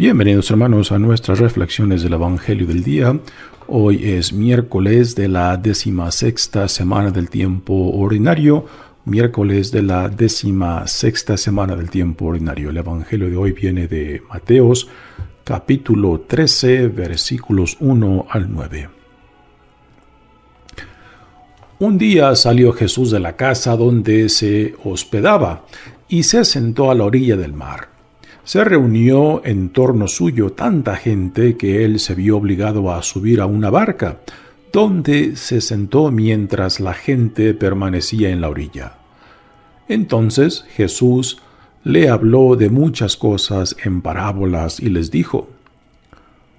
Bienvenidos hermanos a nuestras reflexiones del Evangelio del Día. Hoy es miércoles de la décima sexta semana del tiempo ordinario, miércoles de la décima sexta semana del tiempo ordinario. El Evangelio de hoy viene de Mateos capítulo 13 versículos 1 al 9. Un día salió Jesús de la casa donde se hospedaba y se sentó a la orilla del mar se reunió en torno suyo tanta gente que él se vio obligado a subir a una barca, donde se sentó mientras la gente permanecía en la orilla. Entonces Jesús le habló de muchas cosas en parábolas y les dijo,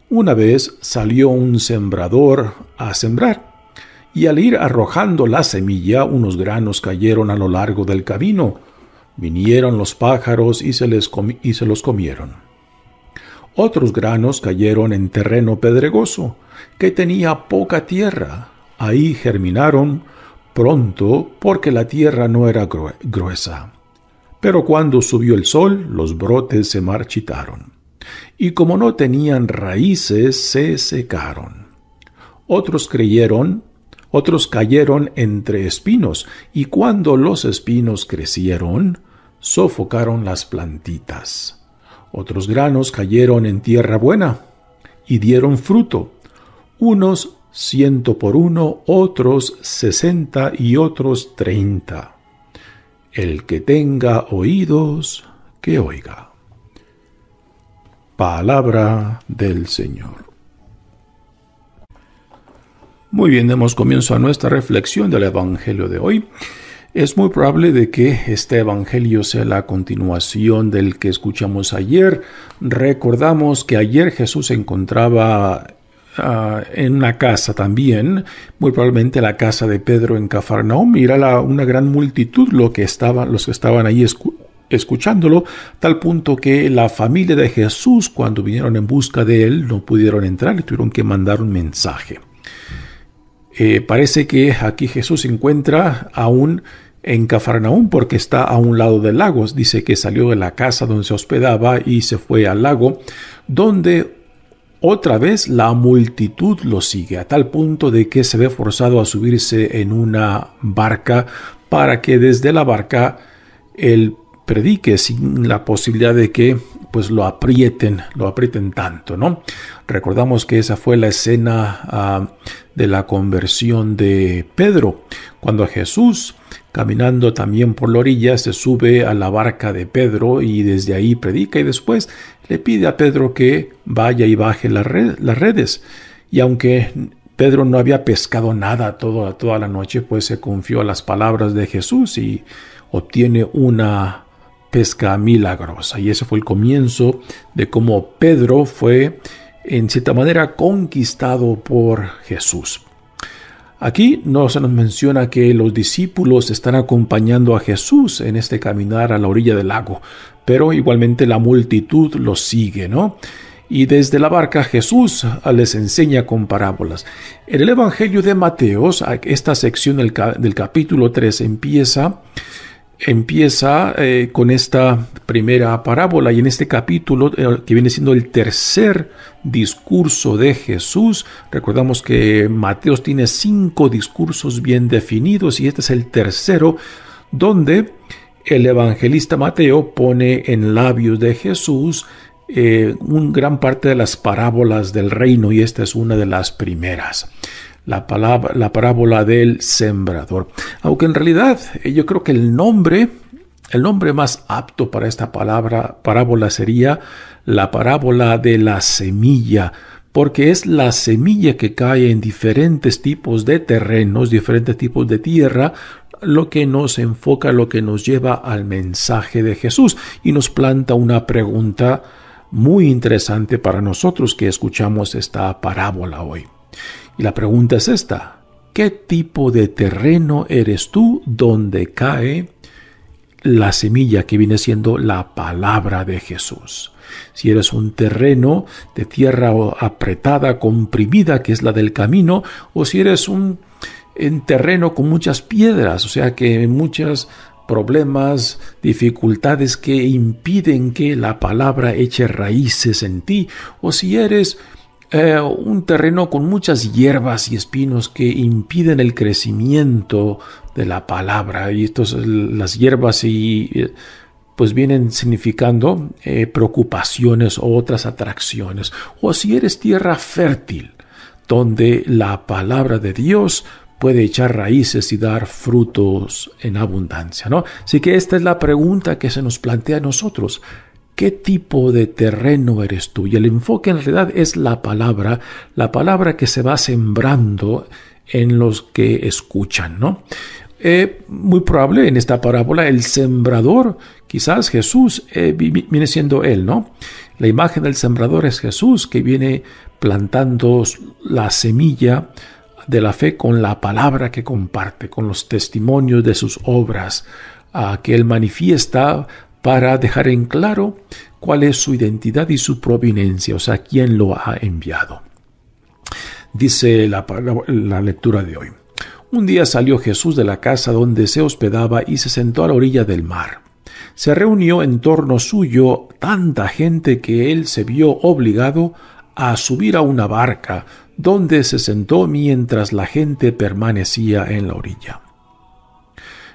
Una vez salió un sembrador a sembrar, y al ir arrojando la semilla unos granos cayeron a lo largo del camino, Vinieron los pájaros y se, los comieron. Otros granos cayeron en terreno pedregoso, que tenía poca tierra. Ahí germinaron pronto porque la tierra no era gruesa. Pero cuando subió el sol, los brotes se marchitaron, y como no tenían raíces, se secaron. Otros creyeron, otros cayeron entre espinos, y cuando los espinos crecieron, sofocaron las plantitas. Otros granos cayeron en tierra buena y dieron fruto, unos ciento por uno, otros sesenta y otros treinta. El que tenga oídos, que oiga. Palabra del Señor. Muy bien, demos comienzo a nuestra reflexión del Evangelio de hoy. Es muy probable de que este Evangelio sea la continuación del que escuchamos ayer. Recordamos que ayer Jesús se encontraba ah, en una casa también, muy probablemente la casa de Pedro en Cafarnaum, y era una gran multitud lo que estaba, los que estaban ahí escuchándolo, tal punto que la familia de Jesús cuando vinieron en busca de él no pudieron entrar y tuvieron que mandar un mensaje. Eh, parece que aquí Jesús se encuentra aún en Cafarnaún porque está a un lado del lago. Dice que salió de la casa donde se hospedaba y se fue al lago, donde otra vez la multitud lo sigue, a tal punto de que se ve forzado a subirse en una barca para que desde la barca él predique sin la posibilidad de que pues lo aprieten, lo aprieten tanto, ¿no? Recordamos que esa fue la escena ah, de la conversión de Pedro, cuando Jesús, caminando también por la orilla, se sube a la barca de Pedro y desde ahí predica y después le pide a Pedro que vaya y baje las redes. Y aunque Pedro no había pescado nada toda, toda la noche, pues se confió a las palabras de Jesús y obtiene una pesca milagrosa. Y ese fue el comienzo de cómo Pedro fue, en cierta manera, conquistado por Jesús. Aquí no se nos menciona que los discípulos están acompañando a Jesús en este caminar a la orilla del lago, pero igualmente la multitud los sigue, ¿no? Y desde la barca Jesús les enseña con parábolas. En el Evangelio de Mateos, esta sección del, capítulo 3 empieza empieza eh, con esta primera parábola y en este capítulo eh, que viene siendo el tercer discurso de Jesús, recordamos que Mateo tiene cinco discursos bien definidos y este es el tercero donde el evangelista Mateo pone en labios de Jesús eh, un gran parte de las parábolas del reino y esta es una de las primeras la, palabra, la parábola del sembrador. Aunque en realidad eh, yo creo que el nombre, el nombre más apto para esta palabra, parábola sería la parábola de la semilla, porque es la semilla que cae en diferentes tipos de terrenos, diferentes tipos de tierra, lo que nos enfoca, lo que nos lleva al mensaje de Jesús y nos planta una pregunta muy interesante para nosotros que escuchamos esta parábola hoy. Y la pregunta es esta, ¿qué tipo de terreno eres tú donde cae la semilla que viene siendo la palabra de Jesús? Si eres un terreno de tierra apretada, comprimida, que es la del camino, o si eres un terreno con muchas piedras, o sea que muchas problemas, dificultades que impiden que la palabra eche raíces en ti, o si eres eh, un terreno con muchas hierbas y espinos que impiden el crecimiento de la palabra. Y estos, eh, las hierbas y eh, pues vienen significando preocupaciones o otras atracciones. O si eres tierra fértil, donde la palabra de Dios puede echar raíces y dar frutos en abundancia, ¿no? Así que esta es la pregunta que se nos plantea a nosotros. ¿Qué tipo de terreno eres tú? Y el enfoque en realidad es la palabra, la palabra que se va sembrando en los que escuchan, ¿no? Eh, muy probable en esta parábola el sembrador, quizás Jesús, eh, viene siendo él, ¿no? La imagen del sembrador es Jesús que viene plantando la semilla de la fe con la palabra que comparte, con los testimonios de sus obras, a que él manifiesta para dejar en claro cuál es su identidad y su proveniencia, o sea, quién lo ha enviado. Dice la, la lectura de hoy. Un día salió Jesús de la casa donde se hospedaba y se sentó a la orilla del mar. Se reunió en torno suyo tanta gente que él se vio obligado a subir a una barca, donde se sentó mientras la gente permanecía en la orilla.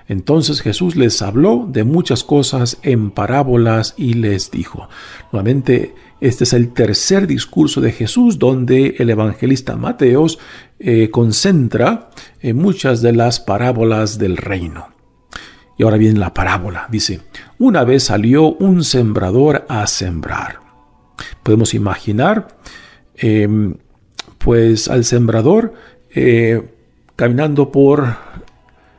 Entonces Jesús les habló de muchas cosas en parábolas y les dijo. Nuevamente, este es el tercer discurso de Jesús donde el evangelista Mateos eh, concentra en muchas de las parábolas del reino. Y ahora viene la parábola. Dice, una vez salió un sembrador a sembrar. Podemos imaginar, em, pues, al sembrador eh, caminando por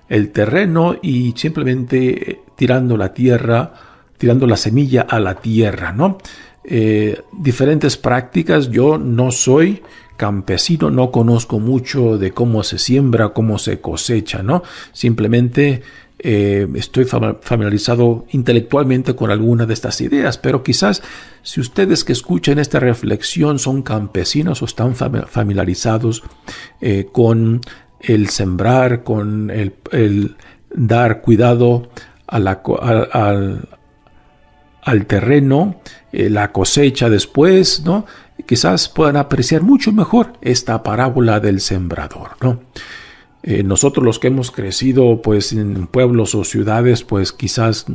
el terreno y simplemente eh, tirando la tierra, tirando la semilla a la tierra, ¿no? Eh, diferentes prácticas, yo no soy campesino, no conozco mucho de cómo se siembra, cómo se cosecha, ¿no? Simplemente eh, estoy familiarizado intelectualmente con alguna de estas ideas, pero quizás si ustedes que escuchan esta reflexión son campesinos o están familiarizados con el sembrar, con el, dar cuidado al, terreno, eh, la cosecha después, ¿no? Quizás puedan apreciar mucho mejor esta parábola del sembrador, ¿no? Eh, nosotros los que hemos crecido pues en pueblos o ciudades pues quizás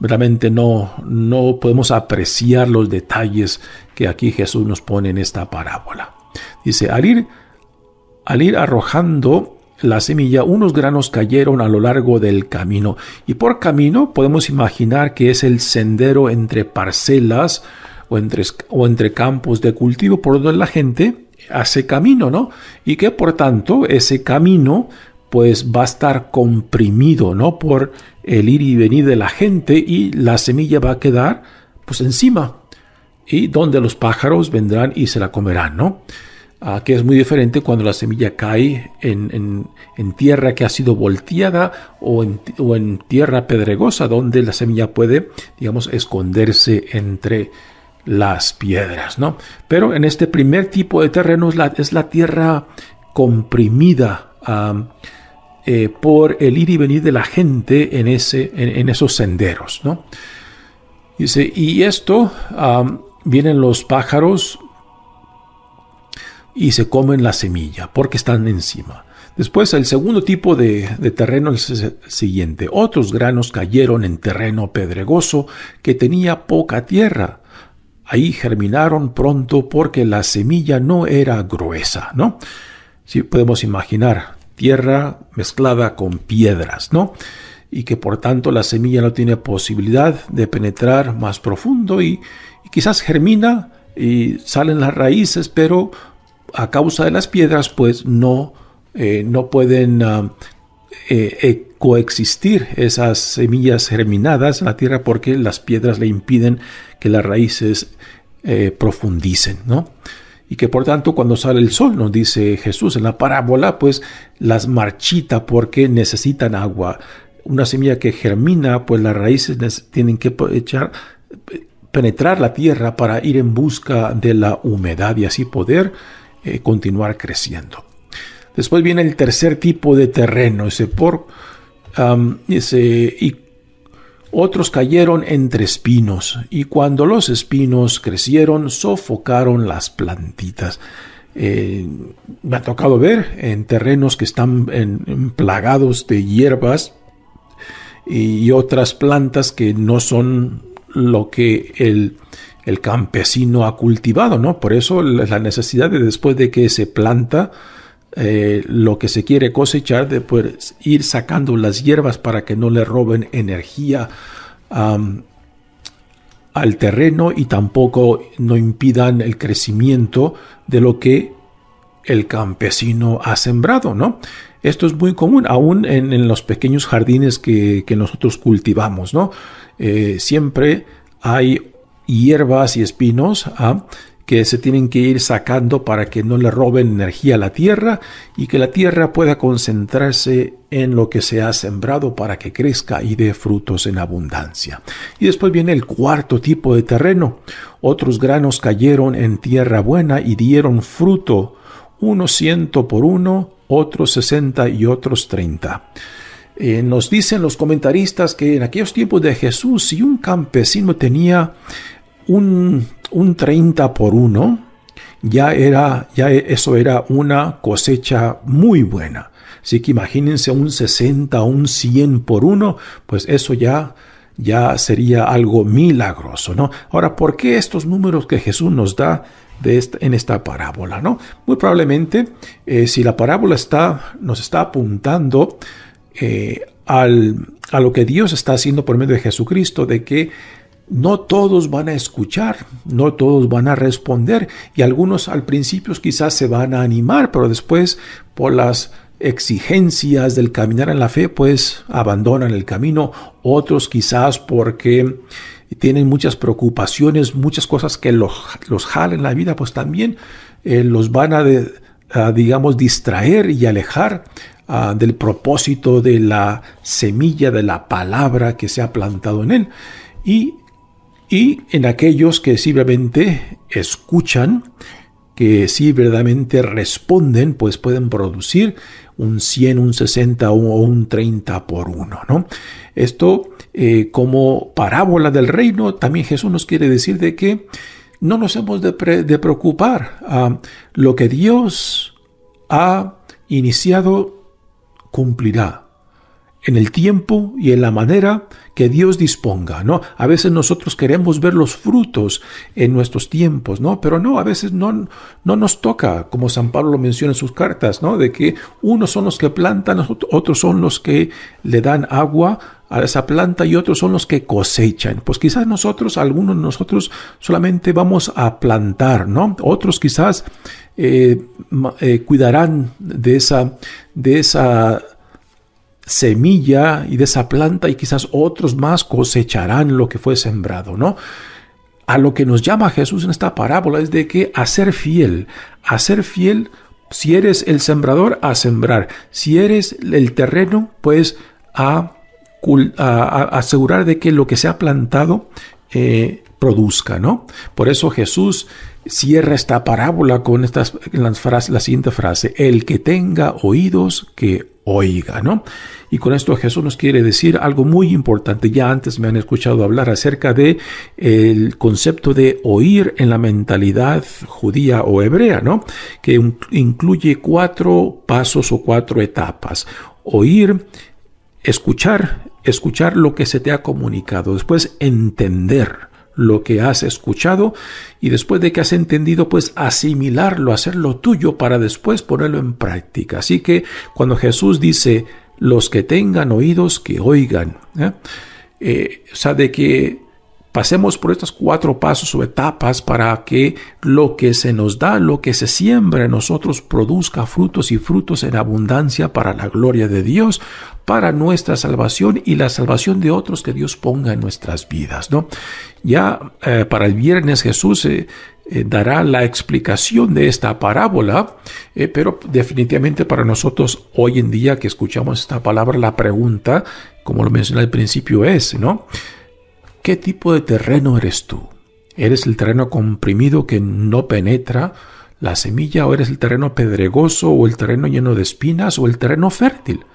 realmente no, no podemos apreciar los detalles que aquí Jesús nos pone en esta parábola. Dice, al ir al ir arrojando la semilla, unos granos cayeron a lo largo del camino. Y por camino podemos imaginar que es el sendero entre parcelas o entre, o entre campos de cultivo por donde la gente hace camino, ¿no? Y que por tanto ese camino pues va a estar comprimido, ¿no? Por el ir y venir de la gente y la semilla va a quedar pues encima y donde los pájaros vendrán y se la comerán, ¿no? Ah, que es muy diferente cuando la semilla cae en, tierra que ha sido volteada o en, tierra pedregosa, donde la semilla puede, digamos, esconderse entre las piedras, ¿no? Pero en este primer tipo de terreno es la, tierra comprimida eh, por el ir y venir de la gente en, ese, en, esos senderos, ¿no? Dice, y esto vienen los pájaros y se comen la semilla porque están encima. Después el segundo tipo de, terreno es el siguiente. Otros granos cayeron en terreno pedregoso que tenía poca tierra. Ahí germinaron pronto porque la semilla no era gruesa, ¿no? Si podemos imaginar tierra mezclada con piedras, ¿no? Y que por tanto la semilla no tiene posibilidad de penetrar más profundo y, y quizás germina y salen las raíces, pero a causa de las piedras, pues no, eh, no pueden ah, eh, eh, coexistir esas semillas germinadas en la tierra porque las piedras le impiden que las raíces profundicen, ¿no? Y que por tanto cuando sale el sol, nos dice Jesús en la parábola, pues las marchita porque necesitan agua. Una semilla que germina, pues las raíces tienen que echar, penetrar la tierra para ir en busca de la humedad y así poder eh, continuar creciendo. Después viene el tercer tipo de terreno, ese por, ese, y otros cayeron entre espinos, y cuando los espinos crecieron, sofocaron las plantitas. Eh, me ha tocado ver en terrenos que están en plagados de hierbas y otras plantas que no son lo que el, el campesino ha cultivado, ¿no? Por eso la necesidad de después de que se planta eh, lo que se quiere cosechar, de ir sacando las hierbas para que no le roben energía al terreno y tampoco no impidan el crecimiento de lo que el campesino ha sembrado, ¿no? Esto es muy común, aún en, los pequeños jardines que, nosotros cultivamos, ¿no? Eh, siempre hay hierbas y espinos ¿ah? que se tienen que ir sacando para que no le roben energía a la tierra y que la tierra pueda concentrarse en lo que se ha sembrado para que crezca y dé frutos en abundancia. Y después viene el cuarto tipo de terreno. Otros granos cayeron en tierra buena y dieron fruto, unos ciento por uno, otros sesenta y otros treinta. Eh, nos dicen los comentaristas que en aquellos tiempos de Jesús, si un campesino tenía un, 30 por 1 ya era, ya eso era una cosecha muy buena. Así que imagínense un 60 un 100 por 1, pues eso ya ya sería algo milagroso, ¿no? Ahora, ¿por qué estos números que Jesús nos da de en esta parábola, ¿no? Muy probablemente, eh, si la parábola está, nos está apuntando eh, a lo que Dios está haciendo por medio de Jesucristo, de que no todos van a escuchar, no todos van a responder y algunos al principio quizás se van a animar, pero después por las exigencias del caminar en la fe, pues abandonan el camino, otros quizás porque tienen muchas preocupaciones, muchas cosas que los, los jalen la vida, pues también eh, los van a, digamos, distraer y alejar ah, del propósito de la semilla, de la palabra que se ha plantado en él. Y y en aquellos que simplemente escuchan, que sí verdaderamente responden, pues pueden producir un 100, un 60 o un 30 por uno, ¿no? Esto eh, como parábola del reino, también Jesús nos quiere decir de que no nos hemos de, preocupar. lo que Dios ha iniciado cumplirá en el tiempo y en la manera que Dios disponga, ¿no? A veces nosotros queremos ver los frutos en nuestros tiempos, ¿no? Pero no, a veces no, no nos toca, como San Pablo lo menciona en sus cartas, ¿no? De que unos son los que plantan, otros son los que le dan agua a esa planta y otros son los que cosechan. Pues quizás nosotros, algunos de nosotros solamente vamos a plantar, ¿no? Otros quizás eh, eh, cuidarán de esa, de esa semilla y de esa planta y quizás otros más cosecharán lo que fue sembrado, ¿no? A lo que nos llama Jesús en esta parábola es de que a ser fiel, a ser fiel, si eres el sembrador, a sembrar, si eres el terreno, pues a, asegurar de que lo que se ha plantado eh, produzca, ¿no? Por eso Jesús cierra esta parábola con estas, las, frases, la siguiente frase, el que tenga oídos que oiga, ¿no? Y con esto Jesús nos quiere decir algo muy importante. Ya antes me han escuchado hablar acerca de el concepto de oír en la mentalidad judía o hebrea, ¿no? Que incluye cuatro pasos o cuatro etapas. Oír, escuchar, escuchar lo que se te ha comunicado, después entender lo que has escuchado y después de que has entendido, pues asimilarlo, hacerlo tuyo para después ponerlo en práctica. Así que cuando Jesús dice, los que tengan oídos, que oigan, sabe ¿eh? Eh, o sea, de que Pasemos por estos cuatro pasos o etapas para que lo que se nos da, lo que se siembra en nosotros, produzca frutos y frutos en abundancia para la gloria de Dios, para nuestra salvación y la salvación de otros que Dios ponga en nuestras vidas. ¿no? Ya eh, para el viernes Jesús eh, eh, dará la explicación de esta parábola, pero definitivamente para nosotros hoy en día que escuchamos esta palabra, la pregunta, como lo mencioné al principio, es, ¿no? ¿Qué tipo de terreno eres tú? ¿Eres el terreno comprimido que no penetra la semilla o eres el terreno pedregoso o el terreno lleno de espinas o el terreno fértil?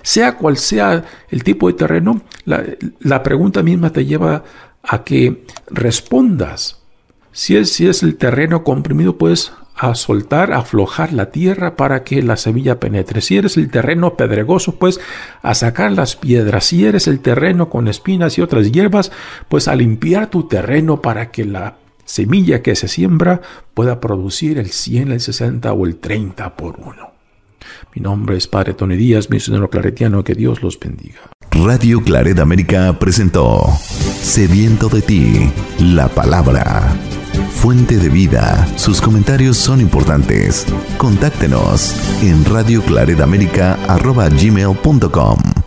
Sea cual sea el tipo de terreno, la, pregunta misma te lleva a que respondas si es, si es el terreno comprimido, puedes a soltar, aflojar la tierra para que la semilla penetre. Si eres el terreno pedregoso, pues a sacar las piedras. Si eres el terreno con espinas y otras hierbas, pues a limpiar tu terreno para que la semilla que se siembra pueda producir el 100, el 60 o el 30 por uno. Mi nombre es Padre Tony Díaz, misionero claretiano. Que Dios los bendiga. Radio Claret América presentó Sediento de ti, la palabra. Fuente de vida, sus comentarios son importantes. Contáctenos en radioclaredamerica.gmail.com